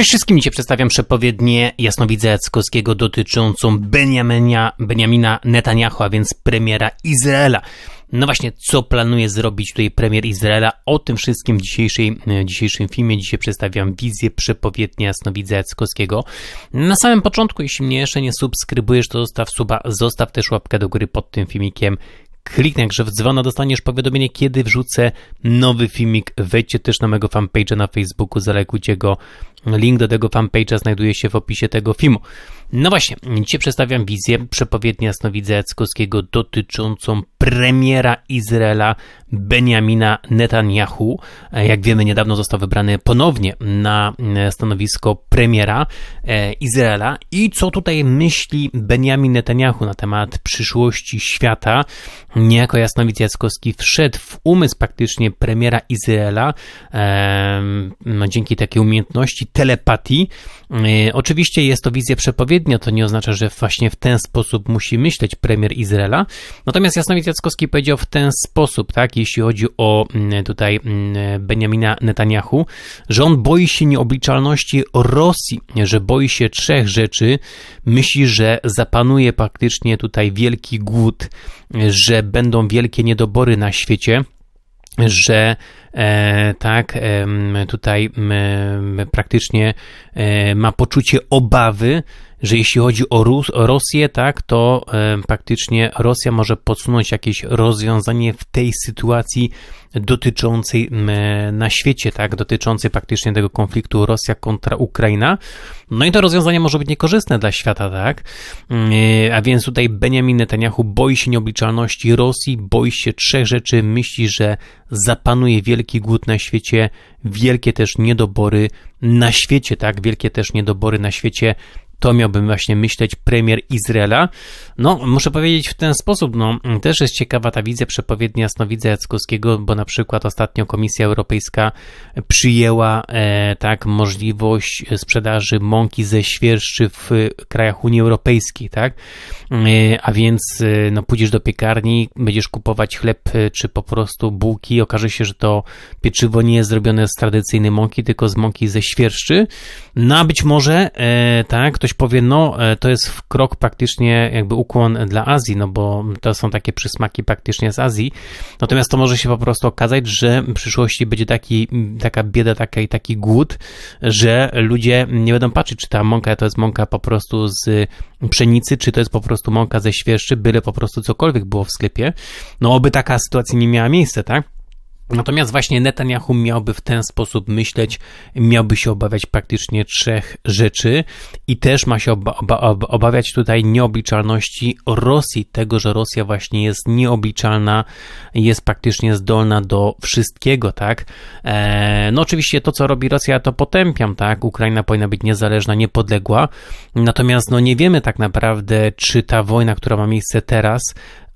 Cześć wszystkim, dzisiaj przedstawiam przepowiednię jasnowidza Jackowskiego dotyczącą Benjamina, Netanyahu, a więc premiera Izraela. No właśnie, co planuje zrobić tutaj premier Izraela? O tym wszystkim w dzisiejszej, e, dzisiejszym filmie. Dzisiaj przedstawiam wizję przepowiednia Jasnowidza Jackowskiego. Na samym początku, jeśli mnie jeszcze nie subskrybujesz, to zostaw suba, zostaw też łapkę do góry pod tym filmikiem. Kliknij grze w dzwona, dostaniesz powiadomienie, kiedy wrzucę nowy filmik. Wejdźcie też na mojego fanpage'a na Facebooku, zalegujcie go. Link do tego fanpage'a znajduje się w opisie tego filmu. No właśnie, dzisiaj przedstawiam wizję przepowiedni Jasnowidza Jackowskiego dotyczącą premiera Izraela Benjamina Netanyahu. Jak wiemy, niedawno został wybrany ponownie na e, stanowisko premiera e, Izraela. I co tutaj myśli Benjamin Netanyahu na temat przyszłości świata? Niejako Jasnowic Jackowski wszedł w umysł praktycznie premiera Izraela e, no, dzięki takiej umiejętności telepatii. E, oczywiście jest to wizja przepowiednia, to nie oznacza, że właśnie w ten sposób musi myśleć premier Izraela. Natomiast Jasnowic Jackowski powiedział w ten sposób, tak, jeśli chodzi o mm, tutaj mm, Benjamina Netanyahu, że on boi się nieobliczalności Rosji, że boi się trzech rzeczy. Myśli, że zapanuje praktycznie tutaj wielki głód, że będą wielkie niedobory na świecie, że e, tak e, tutaj praktycznie ma poczucie obawy, że jeśli chodzi o, Rus o Rosję, tak, to e, praktycznie Rosja może podsunąć jakieś rozwiązanie w tej sytuacji dotyczącej e, na świecie, tak, dotyczącej praktycznie tego konfliktu Rosja kontra Ukraina. No i to rozwiązanie może być niekorzystne dla świata, tak? E, a więc tutaj Benjamin Netanyahu boi się nieobliczalności Rosji, boi się trzech rzeczy, myśli, że zapanuje wielki głód na świecie, wielkie też niedobory na świecie, tak? Wielkie też niedobory na świecie to miałbym właśnie myśleć premier Izraela. No, muszę powiedzieć w ten sposób, no, też jest ciekawa ta wizja przepowiedni Snowidza Jackowskiego, bo na przykład ostatnio Komisja Europejska przyjęła e, tak możliwość sprzedaży mąki ze świerszczy w krajach Unii Europejskiej, tak? E, a więc e, no, pójdziesz do piekarni, będziesz kupować chleb e, czy po prostu bułki, okaże się, że to pieczywo nie jest zrobione z tradycyjnej mąki, tylko z mąki ze świerszczy. No, a być może, e, tak, ktoś ktoś powie, no e, to jest w krok praktycznie jakby ukłon dla Azji, no bo to są takie przysmaki praktycznie z Azji. Natomiast to może się po prostu okazać, że w przyszłości będzie taki, taka bieda, taki, taki głód, że ludzie nie będą patrzeć, czy ta mąka to jest mąka po prostu z pszenicy, czy to jest po prostu mąka ze świerszczy, byle po prostu cokolwiek było w sklepie. No oby taka sytuacja nie miała miejsca, tak? Natomiast właśnie Netanyahu miałby w ten sposób myśleć, miałby się obawiać praktycznie trzech rzeczy i też ma się oba, oba, obawiać tutaj nieobliczalności Rosji, tego, że Rosja właśnie jest nieobliczalna, jest praktycznie zdolna do wszystkiego, tak? E, no oczywiście to, co robi Rosja, to potępiam, tak? Ukraina powinna być niezależna, niepodległa, natomiast no nie wiemy tak naprawdę, czy ta wojna, która ma miejsce teraz,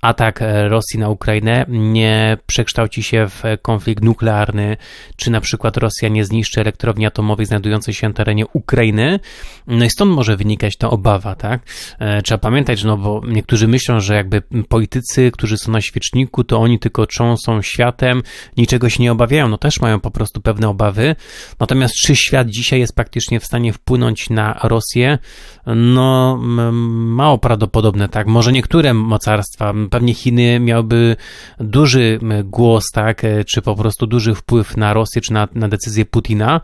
atak e, Rosji na Ukrainę nie przekształci się w konflikt nuklearny, czy na przykład Rosja nie zniszczy elektrowni atomowej znajdującej się na terenie Ukrainy. No i stąd może wynikać ta obawa, tak? E, trzeba pamiętać, że no bo niektórzy myślą, że jakby politycy, którzy są na świeczniku, to oni tylko trząsą światem, niczego się nie obawiają, no też mają po prostu pewne obawy. Natomiast czy świat dzisiaj jest praktycznie w stanie wpłynąć na Rosję? No mało prawdopodobne, tak? Może niektóre mocarstwa, pewnie Chiny miałby duży głos, tak, e, czy po prostu duży wpływ na Rosję, czy na, na decyzję Putina,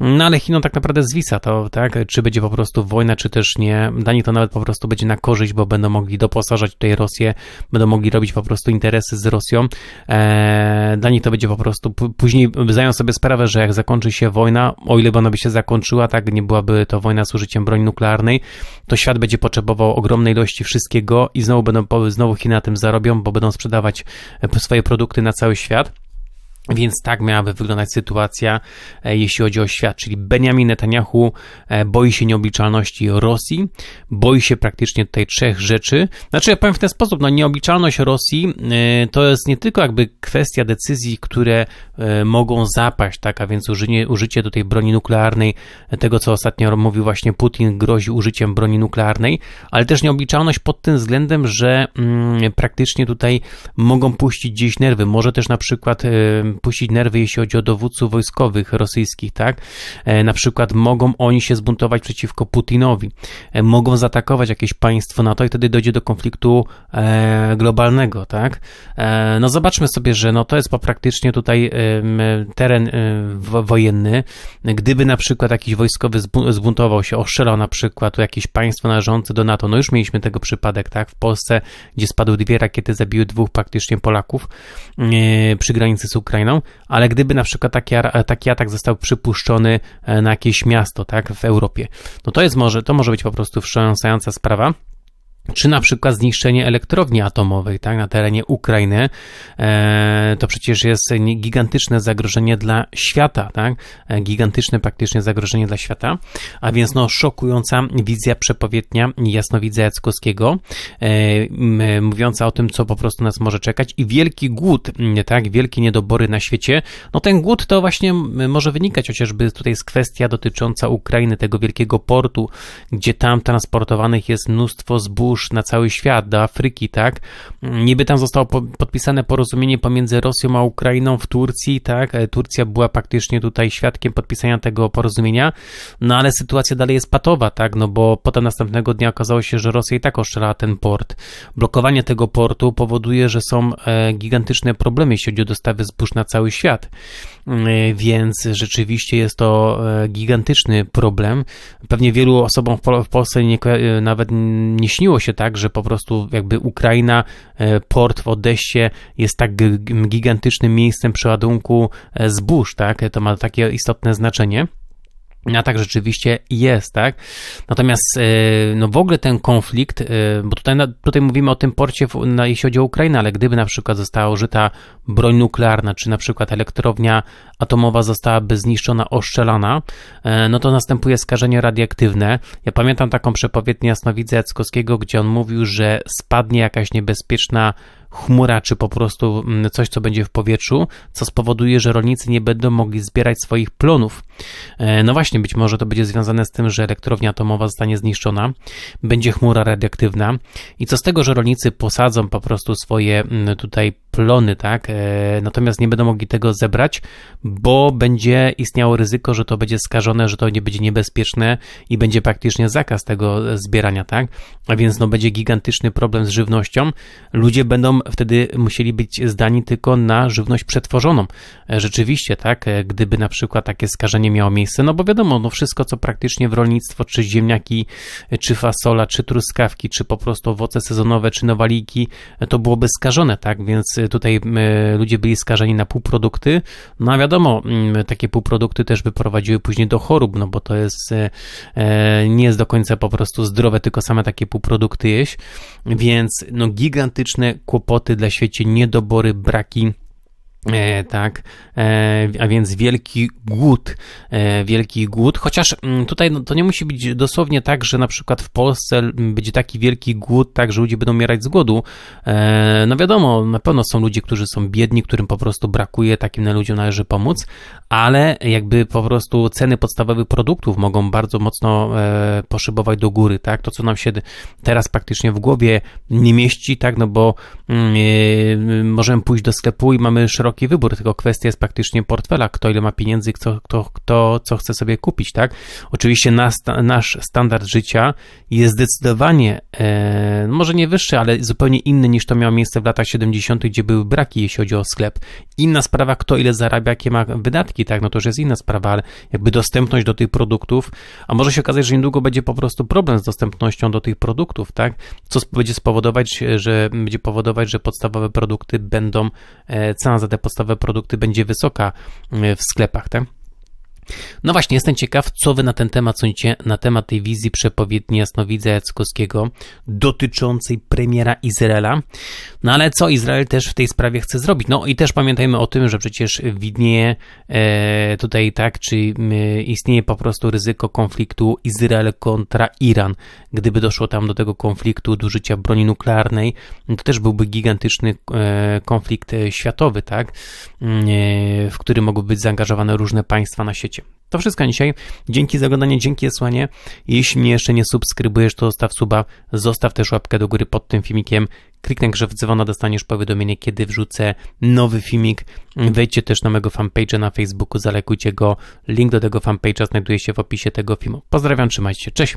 no ale Chinom tak naprawdę zwisa to, tak, czy będzie po prostu wojna, czy też nie. Dla nich to nawet po prostu będzie na korzyść, bo będą mogli doposażać tutaj Rosję, będą mogli robić po prostu interesy z Rosją. Eee, dla nich to będzie po prostu, później zdają sobie sprawę, że jak zakończy się wojna, o ile ona by się zakończyła, tak, nie byłaby to wojna z użyciem broni nuklearnej, to świat będzie potrzebował ogromnej ilości wszystkiego i znowu będą, znowu China tym zarobią, bo będą sprzedawać e, swoje produkty na cały świat. Więc tak miałaby wyglądać sytuacja, e, jeśli chodzi o świat, czyli Benjamin Netanyahu e, boi się nieobliczalności Rosji, boi się praktycznie tutaj trzech rzeczy. Znaczy, ja powiem w ten sposób, no nieobliczalność Rosji e, to jest nie tylko jakby kwestia decyzji, które mogą zapaść, tak, a więc użycie, użycie do tej broni nuklearnej, tego co ostatnio mówił właśnie Putin, grozi użyciem broni nuklearnej, ale też nieobliczalność pod tym względem, że mm, praktycznie tutaj mogą puścić gdzieś nerwy, może też na przykład puścić nerwy, jeśli chodzi o dowódców wojskowych rosyjskich, tak? E, na przykład mogą oni się zbuntować przeciwko Putinowi, e, mogą zaatakować jakieś państwo NATO i wtedy dojdzie do konfliktu e, globalnego, tak? No zobaczmy sobie, że no to jest praktycznie tutaj teren wojenny. Gdyby na przykład jakiś wojskowy zbuntował się, ostrzelał na przykład jakieś państwo należące do NATO, no już mieliśmy tego przypadek, tak? W Polsce, gdzie spadły dwie rakiety, zabiły dwóch praktycznie Polaków przy granicy z Ukrainą, fajną, ale gdyby na przykład taki, taki atak został przypuszczony e, na jakieś miasto, tak, w Europie, no to jest może, to może być po prostu wstrząsająca sprawa czy na przykład zniszczenie elektrowni atomowej tak, na terenie Ukrainy, e, to przecież jest gigantyczne zagrożenie dla świata, tak? E, gigantyczne praktycznie zagrożenie dla świata, a więc no, szokująca wizja przepowiednia jasnowidza Jackowskiego, e, mówiąca o tym, co po prostu nas może czekać i wielki głód, tak, wielkie niedobory na świecie, no ten głód to właśnie może wynikać, chociażby tutaj z kwestia dotycząca Ukrainy, tego wielkiego portu, gdzie tam transportowanych jest mnóstwo zbóż, zbóż na cały świat, do Afryki, tak? Niby tam zostało po podpisane porozumienie pomiędzy Rosją a Ukrainą w Turcji, tak? E, Turcja była praktycznie tutaj świadkiem podpisania tego porozumienia, no ale sytuacja dalej jest patowa, tak? No bo potem następnego dnia okazało się, że Rosja i tak oszczela ten port. Blokowanie tego portu powoduje, że są e, gigantyczne problemy, jeśli chodzi o dostawy zbóż na cały świat. Y, więc rzeczywiście jest to e, gigantyczny problem. Pewnie wielu osobom w Polsce nie, e, nawet nie śniło się tak, że po prostu jakby Ukraina, e, port w Odessie jest tak gigantycznym miejscem przeładunku zbóż, tak? To ma takie istotne znaczenie. A tak rzeczywiście jest, tak? Natomiast e, no w ogóle ten konflikt, e, bo tutaj, tutaj mówimy o tym porcie, jeśli chodzi o Ukrainę, ale gdyby na przykład została użyta broń nuklearna, czy na przykład elektrownia atomowa zostałaby zniszczona, oszczelana, e, no to następuje skażenie radioaktywne. Ja pamiętam taką przepowiednię Jasnowidza Jackowskiego, gdzie on mówił, że spadnie jakaś niebezpieczna chmura, czy po prostu mm, coś, co będzie w powietrzu, co spowoduje, że rolnicy nie będą mogli zbierać swoich plonów. E, no właśnie, być może to będzie związane z tym, że elektrownia atomowa zostanie zniszczona, będzie chmura radioaktywna i co z tego, że rolnicy posadzą po prostu swoje mm, tutaj plony, tak? E, natomiast nie będą mogli tego zebrać, bo będzie istniało ryzyko, że to będzie skażone, że to nie będzie niebezpieczne i będzie praktycznie zakaz tego zbierania, tak? A więc no będzie gigantyczny problem z żywnością. Ludzie będą wtedy musieli być zdani tylko na żywność przetworzoną. E, rzeczywiście, tak? E, gdyby na przykład takie skażenie miało miejsce, no bo wiadomo, no wszystko co praktycznie w rolnictwo, czy ziemniaki, czy fasola, czy truskawki, czy po prostu owoce sezonowe, czy nowaliki, to byłoby skażone, tak? Więc tutaj ludzie byli skażeni na półprodukty. No a wiadomo, takie półprodukty też by prowadziły później do chorób, no bo to jest, e, e, nie jest do końca po prostu zdrowe, tylko same takie półprodukty jeść, więc no gigantyczne kłopoty dla świecie, niedobory, braki E, tak, e, a więc wielki głód, e, wielki głód, chociaż mm, tutaj no, to nie musi być dosłownie tak, że na przykład w Polsce będzie taki wielki głód, tak, że ludzie będą umierać z głodu. E, no wiadomo, na pewno są ludzie, którzy są biedni, którym po prostu brakuje, takim ludziom należy pomóc, ale jakby po prostu ceny podstawowych produktów mogą bardzo mocno e, poszybować do góry, tak, to co nam się teraz praktycznie w głowie nie mieści, tak, no bo mm, e, możemy pójść do sklepu i mamy szerokie szeroki wybór, tylko kwestia jest praktycznie portfela, kto ile ma pieniędzy, kto, kto, kto co chce sobie kupić, tak? Oczywiście nas, nasz standard życia jest zdecydowanie, e, może nie wyższy, ale zupełnie inny niż to miało miejsce w latach 70., gdzie były braki, jeśli chodzi o sklep Inna sprawa, kto ile zarabia, jakie ma wydatki, tak, no to już jest inna sprawa, ale jakby dostępność do tych produktów, a może się okazać, że niedługo będzie po prostu problem z dostępnością do tych produktów, tak, co będzie spowodować, że będzie powodować, że podstawowe produkty będą, e, cena za te podstawowe produkty będzie wysoka e, w sklepach, tak. No właśnie, jestem ciekaw, co wy na ten temat sądzicie, na temat tej wizji przepowiedni Jasnowidza Jackowskiego dotyczącej premiera Izraela. No ale co Izrael też w tej sprawie chce zrobić? No i też pamiętajmy o tym, że przecież widnieje e, tutaj tak, czy e, istnieje po prostu ryzyko konfliktu Izrael kontra Iran. Gdyby doszło tam do tego konfliktu, do użycia broni nuklearnej, no to też byłby gigantyczny e, konflikt e, światowy, tak, e, w który mogłyby być zaangażowane różne państwa na świecie świecie. To wszystko dzisiaj. Dzięki za oglądanie, dzięki słanie. Jeśli mnie jeszcze nie subskrybujesz, to zostaw suba, zostaw też łapkę do góry pod tym filmikiem. Kliknij grze w dzwona, dostaniesz powiadomienie, kiedy wrzucę nowy filmik. Wejdźcie też na mojego fanpage'a na Facebooku, zalekujcie go. Link do tego fanpage'a znajduje się w opisie tego filmu. Pozdrawiam, trzymajcie się, cześć!